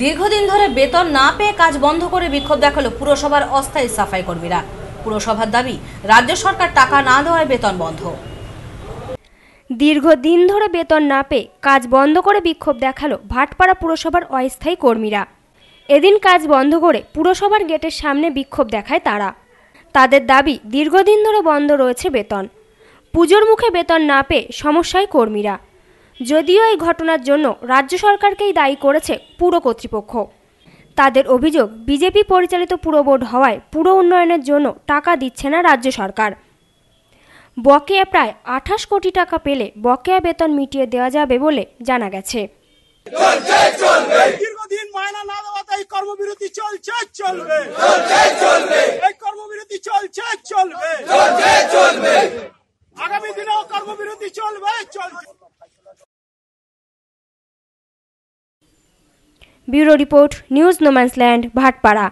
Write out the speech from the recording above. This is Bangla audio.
দীর্ঘদিন ধরে বেতন না পেয়ে কাজ বন্ধ করে বিক্ষোভ দেখালো পুরসভার অস্থায়ী সাফাই কর্মীরা পুরসভার দাবি রাজ্য সরকার টাকা না দেওয়ায় বেতন বন্ধ দীর্ঘদিন ধরে বেতন না পেয়ে কাজ বন্ধ করে বিক্ষোভ দেখালো ভাটপাড়া পুরসভার অস্থায়ী কর্মীরা এদিন কাজ বন্ধ করে পুরসভার গেটের সামনে বিক্ষোভ দেখায় তারা তাদের দাবি দীর্ঘদিন ধরে বন্ধ রয়েছে বেতন পুজোর মুখে বেতন না পেয়ে সমস্যায় কর্মীরা যদিও এই ঘটনার জন্য রাজ্য সরকারকেই দায়ী করেছে পুরো কর্তৃপক্ষ তাদের অভিযোগ বিজেপি পরিচালিত পুরো বোর্ড হওয়ায় পুরো উন্নয়নের জন্য টাকা দিচ্ছে না রাজ্য সরকার বকেয়া প্রায় আঠাশ কোটি টাকা পেলে বকেয়া বেতন মিটিয়ে দেওয়া যাবে বলে জানা গেছে কর্মবিরতি আগামী দিনেও কর্মবিরতি চলবে চলবে bureau report news no man's land Bhatpara